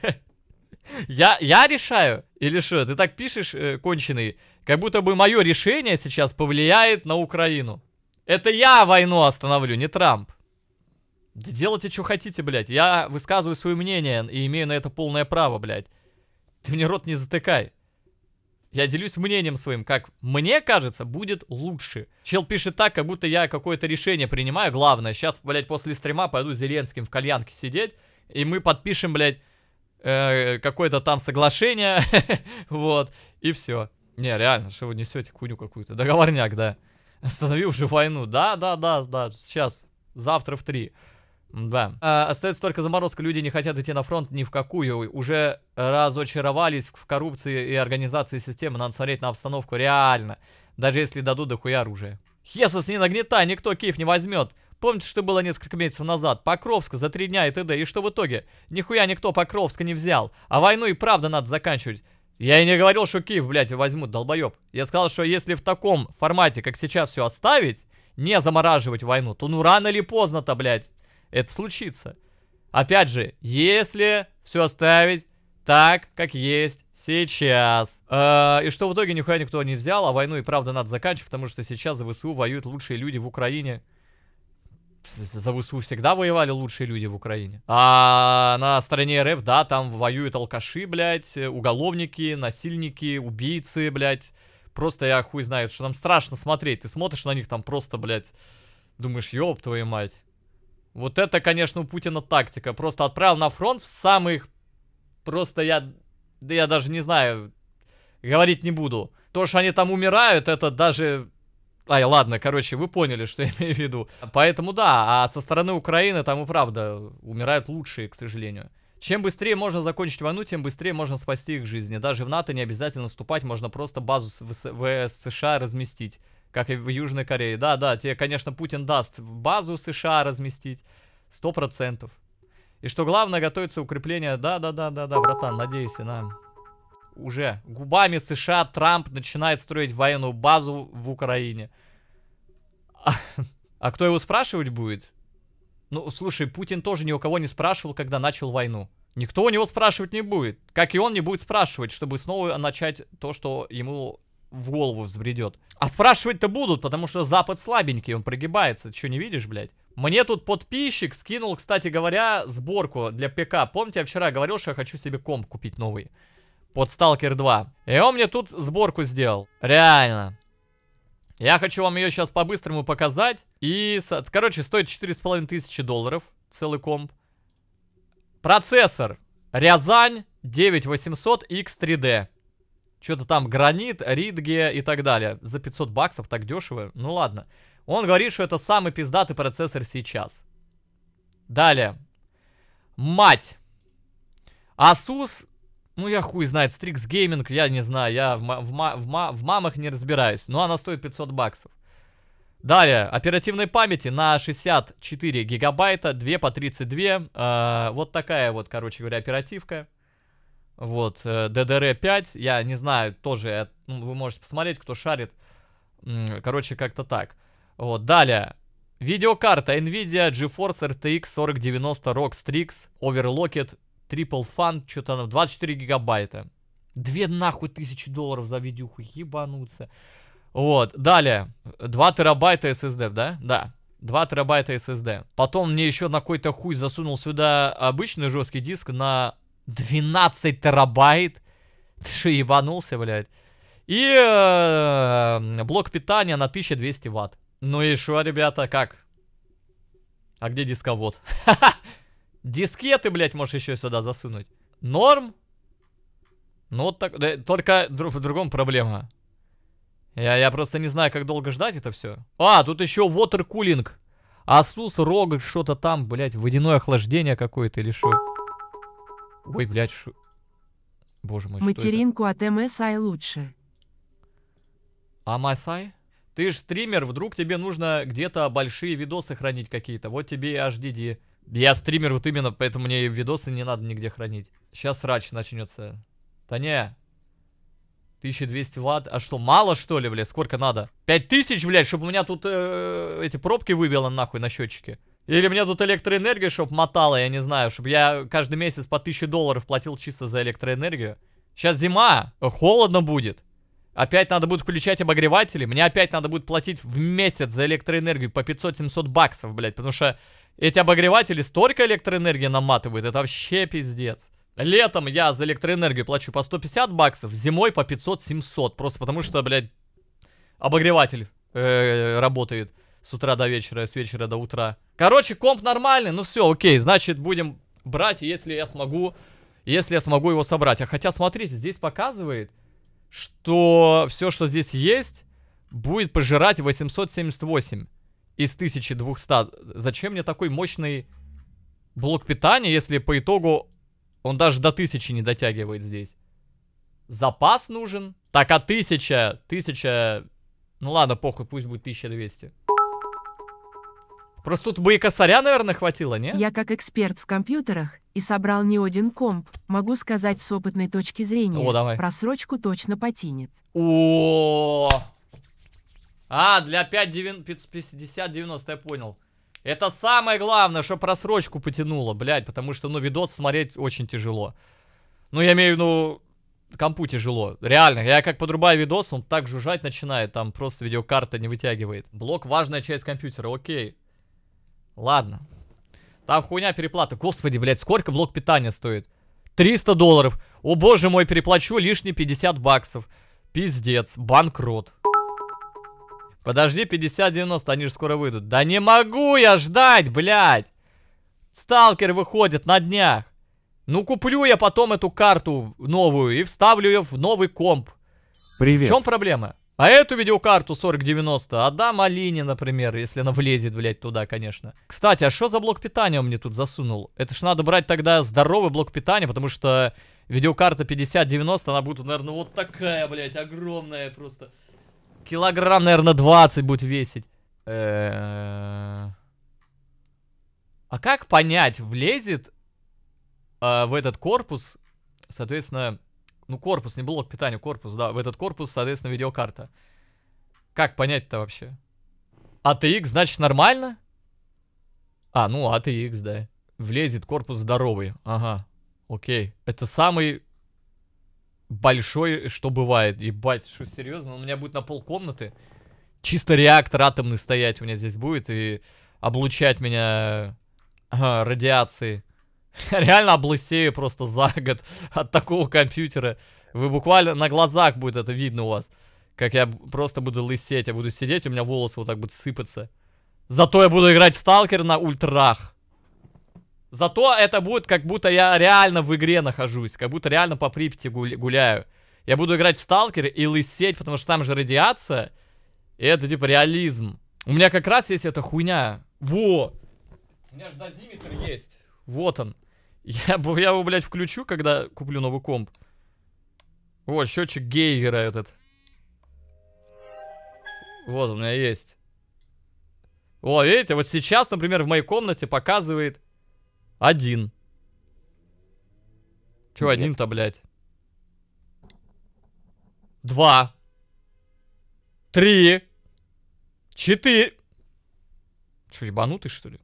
A: [LAUGHS] Я, я решаю? Или что? Ты так пишешь, э, конченый, как будто бы мое решение сейчас повлияет на Украину. Это я войну остановлю, не Трамп. Да делайте, что хотите, блядь. Я высказываю свое мнение и имею на это полное право, блядь. Ты мне рот не затыкай. Я делюсь мнением своим, как мне кажется, будет лучше. Чел пишет так, как будто я какое-то решение принимаю, главное. Сейчас, блядь, после стрима пойду с Зеленским в кальянке сидеть, и мы подпишем, блядь, э, какое-то там соглашение, [LAUGHS] вот, и все. Не, реально, что вы несете куню какую-то. Договорняк, да. Останови уже войну. Да, да, да, да, сейчас, завтра в три. Да. А, остается только заморозка. Люди не хотят идти на фронт ни в какую. Уже разочаровались в коррупции и организации системы. Надо смотреть на обстановку реально. Даже если дадут дохуя оружие. Хесос не нагнета, никто Киев не возьмет. Помните, что было несколько месяцев назад? Покровска за три дня и т.д. И что в итоге? Нихуя никто Покровска не взял. А войну и правда надо заканчивать. Я и не говорил, что Киев, блядь, возьмут, долбоеб. Я сказал, что если в таком формате, как сейчас, все оставить, не замораживать войну, то ну рано или поздно-то, блядь, это случится. Опять же, если все оставить так, как есть сейчас. Э, и что в итоге нихуя никто не взял, а войну и правда надо заканчивать, потому что сейчас за ВСУ воюют лучшие люди в Украине. За ВСУ всегда воевали лучшие люди в Украине. А на стороне РФ, да, там воюют алкаши, блядь, уголовники, насильники, убийцы, блядь. Просто я хуй знает, что нам страшно смотреть. Ты смотришь на них там просто, блядь, думаешь, ёб твою мать. Вот это, конечно, у Путина тактика. Просто отправил на фронт в самых... Просто я... Да я даже не знаю. Говорить не буду. То, что они там умирают, это даже... Ай, ладно, короче, вы поняли, что [LAUGHS] я имею в виду. Поэтому да, а со стороны Украины там и правда умирают лучшие, к сожалению. Чем быстрее можно закончить войну, тем быстрее можно спасти их жизни. Даже в НАТО не обязательно вступать, можно просто базу в США разместить как и в Южной Корее. Да, да, тебе, конечно, Путин даст базу США разместить, сто процентов. И что главное, готовится укрепление, да, да, да, да, да, братан, надейся, на. Уже губами США Трамп начинает строить военную базу в Украине. А, а кто его спрашивать будет? Ну, слушай, Путин тоже ни у кого не спрашивал, когда начал войну. Никто у него спрашивать не будет. Как и он не будет спрашивать, чтобы снова начать то, что ему в голову взбредет. А спрашивать-то будут, потому что Запад слабенький, он прогибается. Че не видишь, блядь? Мне тут подписчик скинул, кстати говоря, сборку для ПК. Помните, я вчера говорил, что я хочу себе комп купить новый. Под Stalker 2. И он мне тут сборку сделал. Реально. Я хочу вам ее сейчас по-быстрому показать. И, короче, стоит 4,5 тысячи долларов. Целый комп. Процессор. Рязань 9800X3D. Что-то там гранит, ридге и так далее. За 500 баксов так дешево. Ну ладно. Он говорит, что это самый пиздатый процессор сейчас. Далее. Мать. Asus. Ну я хуй знает. Strix Gaming, я не знаю. Я в, в, в, в мамах не разбираюсь. Но она стоит 500 баксов. Далее, оперативной памяти на 64 гигабайта, 2 по 32. Э, вот такая вот, короче говоря, оперативка. Вот, DDR5, э, я не знаю, тоже, ну, вы можете посмотреть, кто шарит. Короче, как-то так. Вот, далее. Видеокарта NVIDIA GeForce RTX 4090 ROG Strix Overlocked Triple Fan, что-то на 24 гигабайта. Две нахуй тысячи долларов за видюху, ебануться. Вот, далее. 2 терабайта SSD, да? Да. 2 терабайта SSD. Потом мне еще на какой-то хуй засунул сюда обычный жесткий диск на 12 терабайт? Ты что, ебанулся, блядь? И э, блок питания на 1200 ватт. Ну и что, ребята, как? А где дисковод? [LAUGHS] Дискеты, блядь, можешь еще сюда засунуть. Норм? Ну вот так, да, только дру, в другом проблема. Я, я просто не знаю, как долго ждать это все. А, тут еще water cooling. Asus ROG что-то там, блядь, водяное охлаждение какое-то или что. Ой, блядь, шу... Боже мой, Материнку
B: что это? от MSI лучше.
A: А MSI? Ты ж стример, вдруг тебе нужно где-то большие видосы хранить какие-то. Вот тебе и HDD. Я стример вот именно, поэтому мне видосы не надо нигде хранить. Сейчас срач начнется. Таня, 1200 ватт. А что, мало что ли, блядь? Сколько надо? 5000, блядь, чтобы у меня тут э, эти пробки выбило нахуй на счетчике. Или мне тут электроэнергия, чтоб мотала, я не знаю, чтобы я каждый месяц по 1000 долларов платил чисто за электроэнергию. Сейчас зима, холодно будет. Опять надо будет включать обогреватели. Мне опять надо будет платить в месяц за электроэнергию по 500-700 баксов, блядь. Потому что эти обогреватели столько электроэнергии наматывают. Это вообще пиздец. Летом я за электроэнергию плачу по 150 баксов, зимой по 500-700. Просто потому что, блядь, обогреватель э, работает с утра до вечера с вечера до утра. Короче, комп нормальный, ну все, окей, значит будем брать, если я смогу, если я смогу его собрать. А хотя, смотрите, здесь показывает, что все, что здесь есть, будет пожирать 878 из 1200. Зачем мне такой мощный блок питания, если по итогу он даже до 1000 не дотягивает здесь? Запас нужен. Так, а 1000, 1000... Ну ладно, похуй, пусть будет 1200. Просто тут бы наверное, хватило, не? Я
B: как эксперт в компьютерах и собрал не один комп, могу сказать с опытной точки зрения. О, давай. Просрочку точно потянет. О, -о, -о, -о.
A: А, для 550-90, я понял. Это самое главное, что просрочку потянуло, блядь, потому что, ну, видос смотреть очень тяжело. Ну, я имею в виду, компу тяжело. Реально, я как подрубаю видос, он так жужжать начинает, там просто видеокарта не вытягивает. Блок важная часть компьютера, окей. Ладно. Там хуйня переплата. Господи, блядь, сколько блок питания стоит? 300 долларов. О боже мой, переплачу лишние 50 баксов. Пиздец, банкрот. Подожди, 50-90, они же скоро выйдут. Да не могу я ждать, блядь. Сталкер выходит на днях. Ну, куплю я потом эту карту новую и вставлю ее в новый комп. Привет. В чем проблема? А эту видеокарту 4090 отдам Алине, например, если она влезет, блядь, туда, конечно. Кстати, а что за блок питания он мне тут засунул? Это ж надо брать тогда здоровый блок питания, потому что видеокарта 5090, она будет, наверное, вот такая, блядь, огромная просто. Килограмм, наверное, 20 будет весить. А как понять, влезет э, в этот корпус, соответственно, ну, корпус, не блок питания, корпус, да. В этот корпус, соответственно, видеокарта. Как понять-то вообще? ATX, а значит, нормально? А, ну, ATX, а да. Влезет корпус здоровый. Ага, окей. Это самый большой, что бывает. Ебать, что, серьезно? у меня будет на полкомнаты? Чисто реактор атомный стоять у меня здесь будет и облучать меня ага, радиацией. [LAUGHS] Реально облысею просто за год от такого компьютера. Вы буквально на глазах будет это видно у вас. Как я просто буду лысеть. Я буду сидеть, у меня волосы вот так будут сыпаться. Зато я буду играть в сталкер на ультрах. Зато это будет, как будто я реально в игре нахожусь. Как будто реально по Припяти гуляю. Я буду играть в сталкер и лысеть, потому что там же радиация. И это типа реализм. У меня как раз есть эта хуйня. Во! У меня же дозиметр есть. Вот он. Я, я его, блядь, включу, когда куплю новый комп. Вот, счетчик Гейгера этот. Вот, у меня есть. О, видите, вот сейчас, например, в моей комнате показывает один. Че один-то, блядь? Два. Три. Четыре. Че, ебанутый, что ли?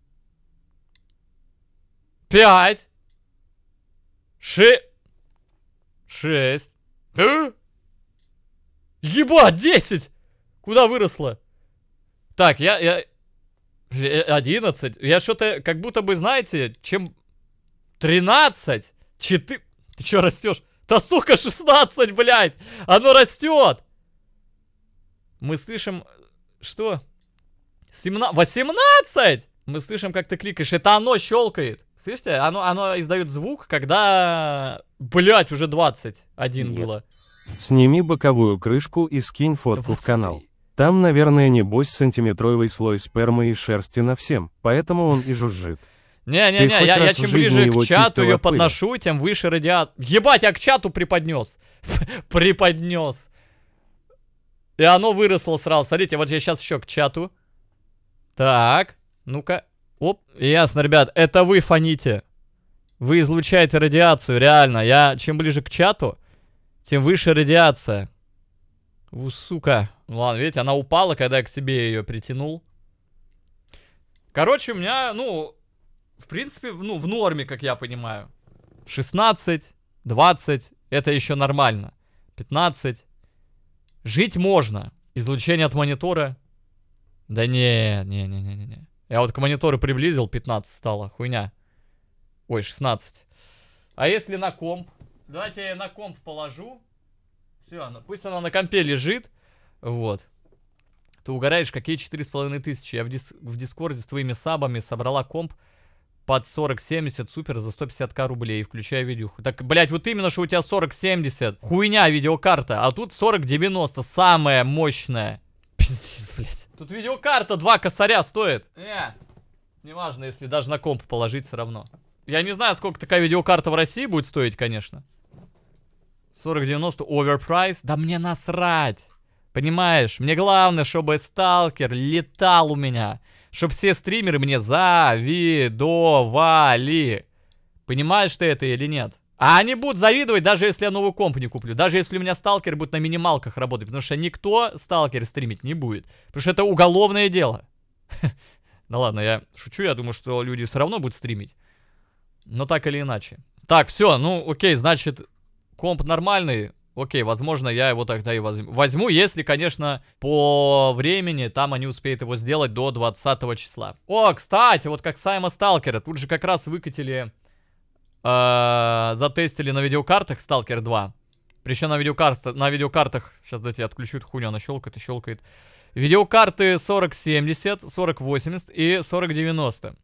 A: Пять ше Шесть. Э? еба десять! Куда выросло? Так, я... я... 11. Э, я что-то, как будто бы, знаете, чем... тринадцать четыре Ты что растешь? Да сука, шестнадцать блядь! Оно растет! Мы слышим... Что? 17... восемнадцать Мы слышим, как ты кликаешь. Это оно щелкает. Слышите, оно, оно издает звук, когда... Блять, уже 21 Нет. было.
D: Сними боковую крышку и скинь фотку 23. в канал. Там, наверное, небось сантиметровый слой спермы и шерсти на всем, поэтому он и жужжит. Не-не-не, я, я чем ближе к чату ее подношу,
A: тем выше радиат... Ебать, я к чату преподнес. [LAUGHS] преподнес. И оно выросло сразу. Смотрите, вот я сейчас еще к чату. Так, ну-ка. Оп, ясно, ребят, это вы фоните. Вы излучаете радиацию, реально. Я чем ближе к чату, тем выше радиация. У, сука. Ну ладно, видите, она упала, когда я к себе ее притянул. Короче, у меня, ну, в принципе, ну, в норме, как я понимаю. 16, 20, это еще нормально. 15. Жить можно. Излучение от монитора. Да не, не, не, не, не. Я вот к монитору приблизил, 15 стало, хуйня. Ой, 16. А если на комп? Давайте я на комп положу. Все, она, пусть она на компе лежит. Вот. Ты угораешь, какие 4,5 тысячи. Я в, дис в Дискорде с твоими сабами собрала комп под 40-70 супер за 150к рублей, включая видюху. Так, блядь, вот именно, что у тебя 40-70. Хуйня видеокарта, а тут 40-90, самая мощная. Пиздец, блядь. Тут видеокарта два косаря стоит. Не, э, неважно, если даже на комп положить все равно. Я не знаю, сколько такая видеокарта в России будет стоить, конечно. 4090 оверпрайс. Да мне насрать. Понимаешь, мне главное, чтобы сталкер летал у меня. Чтобы все стримеры мне завидовали. Понимаешь ты это или нет? А они будут завидовать, даже если я новую комп не куплю. Даже если у меня сталкер будет на минималках работать. Потому что никто сталкер стримить не будет. Потому что это уголовное дело. Да [LAUGHS] ну ладно, я шучу. Я думаю, что люди все равно будут стримить. Но так или иначе. Так, все, ну окей, значит, комп нормальный. Окей, возможно, я его тогда и возьму. Возьму, если, конечно, по времени там они успеют его сделать до 20 числа. О, кстати, вот как Сайма Сталкера. Тут же как раз выкатили Э, затестили на видеокартах Stalker 2. Причем на, видеокарт, на видеокартах... Сейчас дайте я отключу эту хуйню, она щелкает и щелкает. Видеокарты 4070, 4080 и 4090.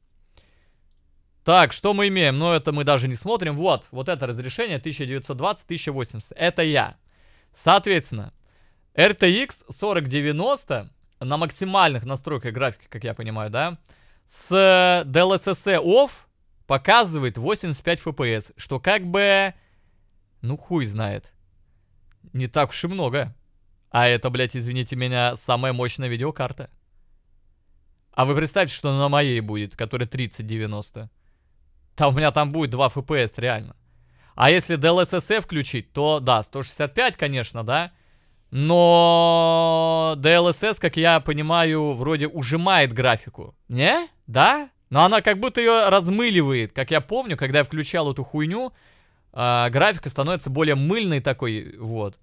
A: Так, что мы имеем? Но ну, это мы даже не смотрим. Вот, вот это разрешение 1920-1080. Это я. Соответственно, RTX 4090 на максимальных настройках графики, как я понимаю, да? С DLSS off показывает 85 FPS, что как бы... Ну хуй знает. Не так уж и много. А это, блядь, извините меня, самая мощная видеокарта. А вы представьте, что на моей будет, которая 3090. Там у меня там будет 2 FPS, реально. А если DLSS включить, то да, 165, конечно, да. Но DLSS, как я понимаю, вроде ужимает графику. Не? Да? Но она как будто ее размыливает. Как я помню, когда я включал эту хуйню, э, графика становится более мыльной такой, вот.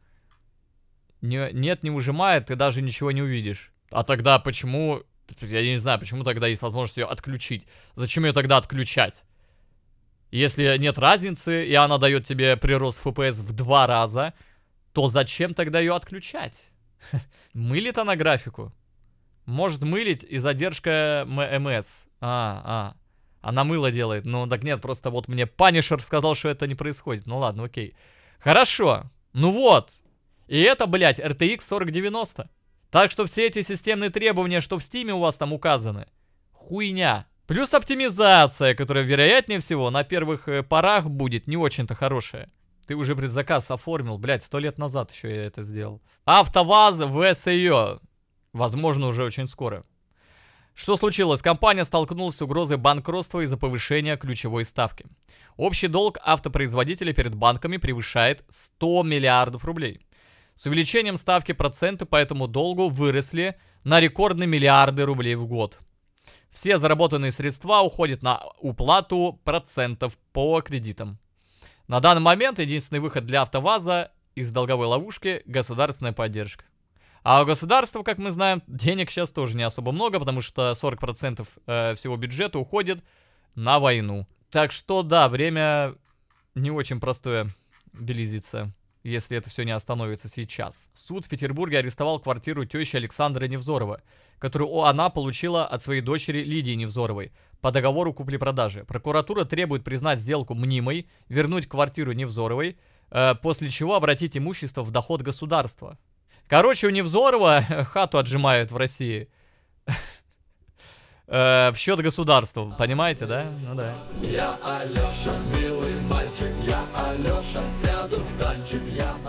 A: Не, нет, не ужимает, ты даже ничего не увидишь. А тогда почему... Я не знаю, почему тогда есть возможность ее отключить. Зачем ее тогда отключать? Если нет разницы, и она дает тебе прирост FPS в два раза, то зачем тогда ее отключать? [LAUGHS] Мылит она графику. Может мылить и задержка ММС. А, а. Она мыло делает. Ну, так нет, просто вот мне Панишер сказал, что это не происходит. Ну ладно, окей. Хорошо. Ну вот. И это, блядь, RTX 4090. Так что все эти системные требования, что в Steam у вас там указаны, хуйня. Плюс оптимизация, которая, вероятнее всего, на первых э, порах будет не очень-то хорошая. Ты уже предзаказ оформил, блядь, сто лет назад еще я это сделал. Автоваз в СЕО. Возможно, уже очень скоро. Что случилось? Компания столкнулась с угрозой банкротства из-за повышения ключевой ставки. Общий долг автопроизводителя перед банками превышает 100 миллиардов рублей. С увеличением ставки проценты по этому долгу выросли на рекордные миллиарды рублей в год. Все заработанные средства уходят на уплату процентов по кредитам. На данный момент единственный выход для АвтоВАЗа из долговой ловушки – государственная поддержка. А у государства, как мы знаем, денег сейчас тоже не особо много, потому что 40% э, всего бюджета уходит на войну. Так что да, время не очень простое близится, если это все не остановится сейчас. Суд в Петербурге арестовал квартиру тещи Александра Невзорова, которую она получила от своей дочери Лидии Невзоровой по договору купли-продажи. Прокуратура требует признать сделку мнимой, вернуть квартиру Невзоровой, э, после чего обратить имущество в доход государства. Короче, у Невзорова [LAUGHS] хату отжимают в России. [LAUGHS] Э, в счет государства, понимаете, да? Ну да. Я Алёша, милый мальчик, я Алёша,
D: сяду в танчик, я